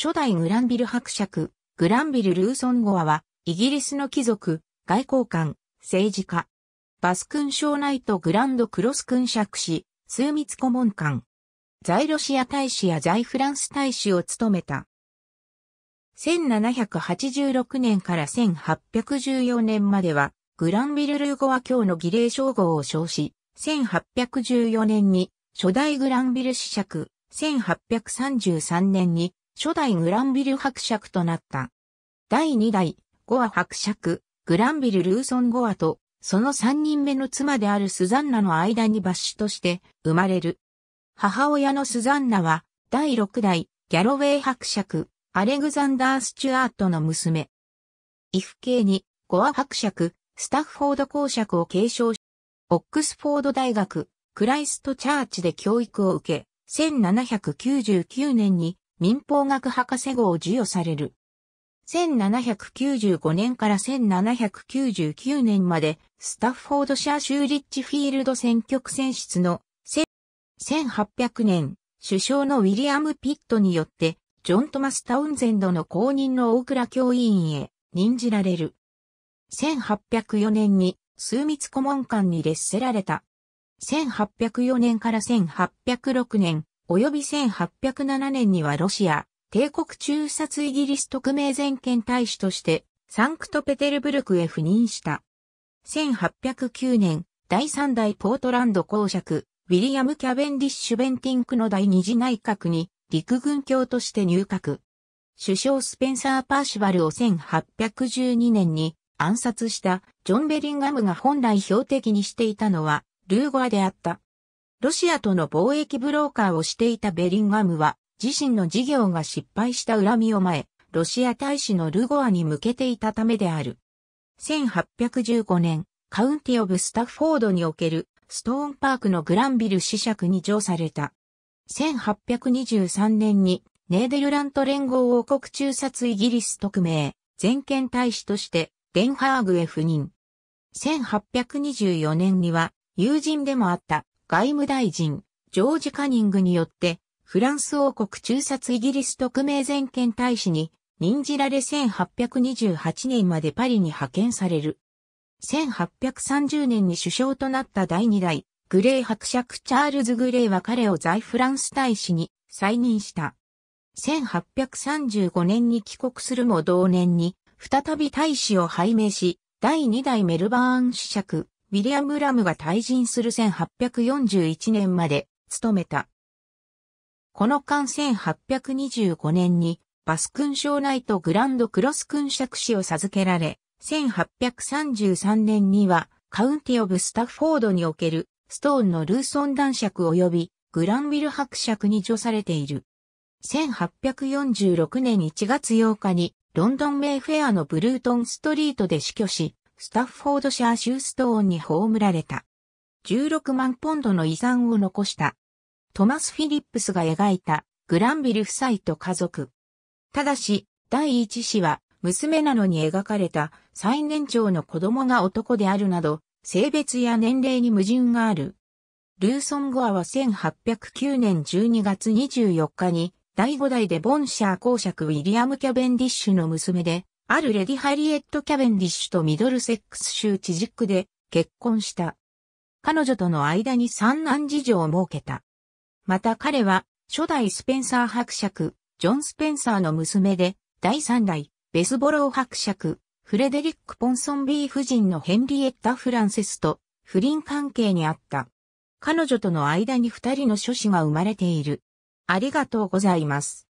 初代グランビル伯爵、グランビル・ルーソンゴアは、イギリスの貴族、外交官、政治家。バス君将ナイト・グランド・クロス君爵士、枢密顧問官。在ロシア大使や在フランス大使を務めた。1786年から1814年までは、グランビル・ルーゴア卿の儀礼称号を称し、1814年に初代グランビル子爵、1833年に初代グランビル伯爵となった。第2代、ゴア伯爵、グランビル・ルーソン・ゴアと、その3人目の妻であるスザンナの間に抜子として生まれる。母親のスザンナは、第6代、ギャロウェイ伯爵、アレグザンダー・スチュアートの娘。イフ系に、ゴア伯爵、スタッフォード公爵を継承し、オックスフォード大学、クライストチャーチで教育を受け、1799年に民法学博士号を授与される。1795年から1799年まで、スタッフォードシャー州リッチフィールド選挙区選出の、1800年、首相のウィリアム・ピットによって、ジョン・トマス・タウンゼンドの公認の大倉教委員へ任じられる。1804年に数密顧問官に列せられた。1804年から1806年、及び1807年にはロシア、帝国中殺イギリス特命全権大使として、サンクトペテルブルクへ赴任した。1809年、第3代ポートランド公爵、ウィリアム・キャベンディッシュ・ベンティンクの第二次内閣に、陸軍卿として入閣。首相スペンサー・パーシュバルを1812年に暗殺したジョン・ベリンガムが本来標的にしていたのはルーゴアであった。ロシアとの貿易ブローカーをしていたベリンガムは、自身の事業が失敗した恨みを前、ロシア大使のルゴアに向けていたためである。1815年、カウンティオブスタッフォードにおけるストーンパークのグランビル子爵に上された。1823年にネーデルラント連合王国中殺イギリス特命、全権大使としてデンハーグへ赴任。1824年には友人でもあった外務大臣、ジョージ・カニングによって、フランス王国中殺イギリス特命全権大使に任じられ1828年までパリに派遣される。1830年に首相となった第二代、グレー伯爵チャールズ・グレーは彼を在フランス大使に再任した。1835年に帰国するも同年に、再び大使を拝命し、第二代メルバーン主爵、ウィリアム・ラムが退陣する1841年まで務めた。この間1825年にバス勲章ナイトグランドクロス勲爵士を授けられ、1833年にはカウンティオブスタッフォードにおけるストーンのルーソン男爵及びグランウィル伯爵に除されている。1846年1月8日にロンドンメイフェアのブルートンストリートで死去し、スタッフォードシャーシューストーンに葬られた。16万ポンドの遺産を残した。トマス・フィリップスが描いたグランビル夫妻と家族。ただし、第一子は娘なのに描かれた最年長の子供が男であるなど、性別や年齢に矛盾がある。ルーソン・ゴアは1809年12月24日に第5代でボンシャー公爵ウィリアム・キャベンディッシュの娘で、あるレディ・ハリエット・キャベンディッシュとミドルセックス州知事区で結婚した。彼女との間に三男事情を設けた。また彼は、初代スペンサー伯爵、ジョン・スペンサーの娘で、第三代、ベスボロー伯爵、フレデリック・ポンソンビー夫人のヘンリエッタ・フランセスと不倫関係にあった。彼女との間に二人の諸子が生まれている。ありがとうございます。